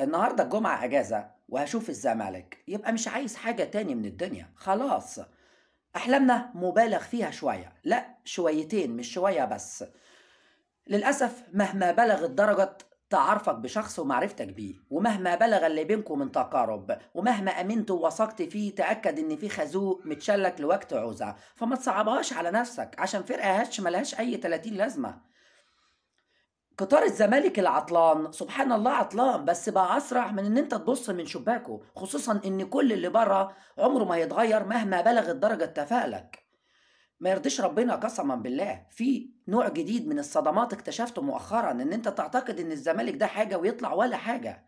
النهارده الجمعة أجازة وهشوف الزمالك يبقى مش عايز حاجة تاني من الدنيا خلاص أحلامنا مبالغ فيها شوية لا شويتين مش شوية بس للأسف مهما بلغت درجة تعرفك بشخص ومعرفتك بيه ومهما بلغ اللي بينكم من تقارب ومهما امنت ووثقت فيه تاكد ان في خازوق متشلك لوقت عوزه فما تصعبهاش على نفسك عشان فرقه هش ملهاش اي 30 لازمه قطار الزمالك العطلان سبحان الله عطلان بس بقى اسرع من ان انت تبص من شباكه خصوصا ان كل اللي بره عمره ما يتغير مهما بلغت درجه تفاؤلك ما يرضيش ربنا قسما بالله في نوع جديد من الصدمات اكتشفته مؤخرا ان انت تعتقد ان الزمالك ده حاجه ويطلع ولا حاجه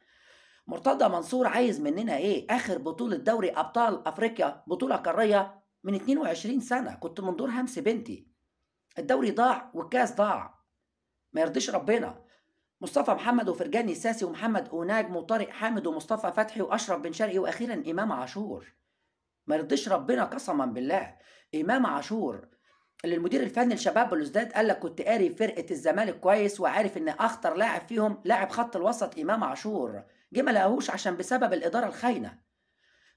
مرتضى منصور عايز مننا ايه اخر بطوله دوري ابطال افريقيا بطوله قاريه من 22 سنه كنت منظور همس بنتي الدوري ضاع والكاس ضاع ما يرضيش ربنا مصطفى محمد وفرجاني الساسي ومحمد أوناج وطارق حامد ومصطفى فتحي وأشرف بن شرقي وأخيرا إمام عاشور ما يرضيش ربنا قسما بالله إمام عاشور اللي المدير الفني لشباب بلوزداد قال لك كنت قاري فرقة الزمالك كويس وعارف إن أخطر لاعب فيهم لاعب خط الوسط إمام عاشور جه ما لقاهوش عشان بسبب الإدارة الخاينة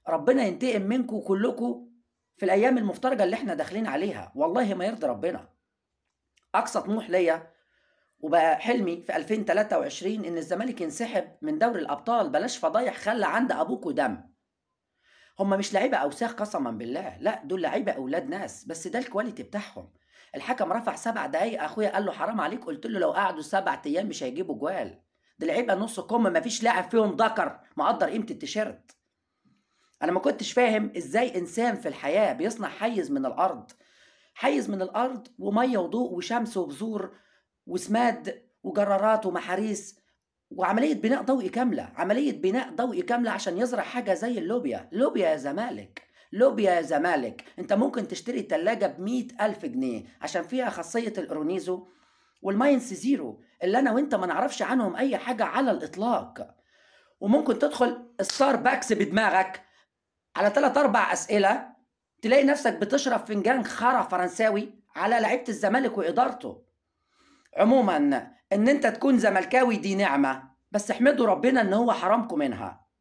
ربنا ينتقم منكم كلكم في الأيام المفترجة اللي إحنا داخلين عليها والله ما يرضي ربنا أقصى طموح ليا وبقى حلمي في 2023 ان الزمالك ينسحب من دوري الابطال بلاش فضايح خلى عند ابوكوا دم هما مش لعيبه اوساخ قسما بالله لا دول لعيبه اولاد ناس بس ده الكواليتي بتاعهم الحكم رفع سبع دقايق اخويا قال له حرام عليك قلت له لو قعدوا سبع ايام مش هيجيبوا جوال ده لعيبه نص كم مفيش لاعب فيهم ذكر مقدر قيمه التيشيرت انا ما كنتش فاهم ازاي انسان في الحياه بيصنع حيز من الارض حيز من الارض وميه وضوء وشمس وبذور وسماد وجرارات ومحاريس وعملية بناء ضوئي كاملة عملية بناء ضوئي كاملة عشان يزرع حاجة زي اللوبيا لوبيا يا زمالك لوبيا يا زمالك انت ممكن تشتري تلاجة بمئة ألف جنيه عشان فيها خاصية الأرونيزو والماينس زيرو اللي أنا وأنت ما نعرفش عنهم أي حاجة على الإطلاق وممكن تدخل باكس بدماغك على ثلاث أربع أسئلة تلاقي نفسك بتشرب فنجان خرا فرنساوي على لعيبة الزمالك وإدارته عموما ان انت تكون زملكاوي دي نعمه بس احمدوا ربنا ان هو حرمكم منها